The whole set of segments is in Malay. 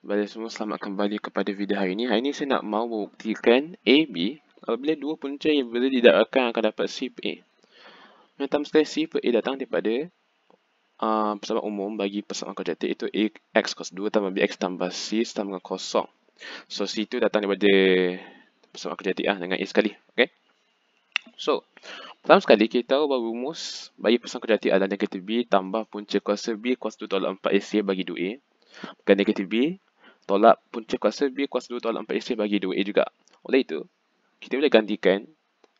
Baiklah semua, selamat kembali kepada video hari ini. Hari ini saya nak mau membuktikan A, B. Apabila dua punca yang boleh didapatkan akan dapat C per A. Yang term sekali, C per A datang daripada uh, persamaan umum bagi persamaan kuadratik iaitu A, X kos 2 tambah B, X tambah C sama dengan kosong. So, C itu datang daripada persamaan kuadratik ah, dengan A sekali. Okay? So, pertama sekali kita tahu bahawa rumus bagi persamaan kuadratik adalah negatif B tambah punca kuasa B kos 2 tolak 4 AC bagi 2A. Bukan negatif B, tolak punca kuasa B kuasa 2 tolak 4AC bagi 2A juga. Oleh itu, kita boleh gantikan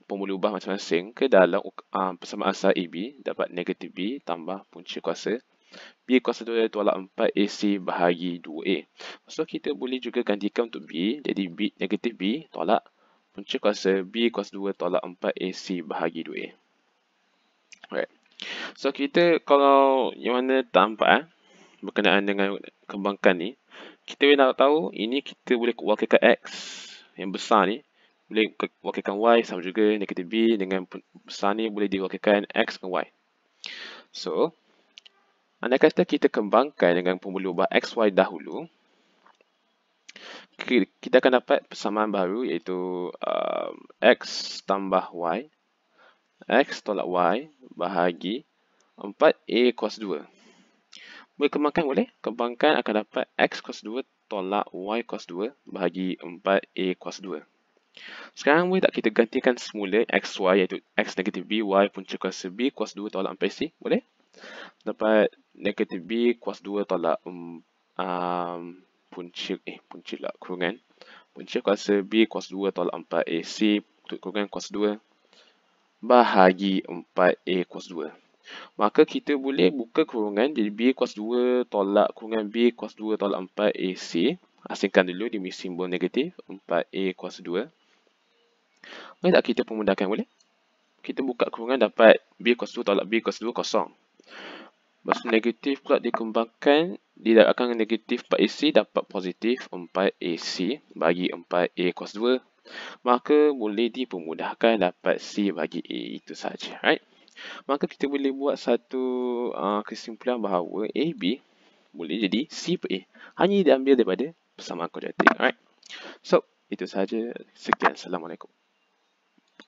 pembuluh ubah masing-masing ke dalam uh, persamaan asal AB dapat negatif B tambah punca kuasa B kuasa 2 tolak 4AC bahagi 2A. So, kita boleh juga gantikan untuk B jadi B negatif B tolak punca kuasa B kuasa 2 tolak 4AC bahagi 2A. Alright. So, kita kalau yang mana tak nampak eh, berkenaan dengan kembangkan ni, kita nak tahu ini kita boleh wakilkan x yang besar ni boleh wakilkan y sama juga negatif b dengan besar ni boleh diwakilkan x dengan y so anda kata kita kembangkan dengan pembuluh ubah y dahulu kita akan dapat persamaan baru iaitu um, x tambah y x tolak y bahagi 4a kuasa 2 boleh kembangkan boleh? Kembangkan akan dapat X kos 2 tolak Y kos 2 bahagi 4A kos 2. Sekarang boleh tak kita gantikan semula x y iaitu X negatif B, Y punca kuasa B kuasa 2 tolak 4C? Boleh? Dapat negatif B kuasa 2 tolak um, um, punca, eh punca lah kurungan. Punca kuasa B kuasa 2 tolak 4AC kurungan kuasa 2 bahagi 4A kuasa 2 maka kita boleh buka kurungan jadi B kuas 2 tolak kurungan B kuas 2 tolak 4AC asingkan dulu di simbol negatif 4A kuas 2 boleh tak kita pemudahkan boleh? kita buka kurungan dapat B kuas 2 tolak B kuas 2 kosong Maksud negatif pula dikembangkan, akan negatif 4AC dapat positif 4AC bagi 4A kuas 2. Maka boleh dipermudahkan dapat C bagi A itu sahaja. Right? maka kita boleh buat satu uh, kesimpulan bahawa AB boleh jadi C per A. Hanya diambil daripada persamaan kuadratik. Alright. So, itu sahaja. Sekian. Assalamualaikum.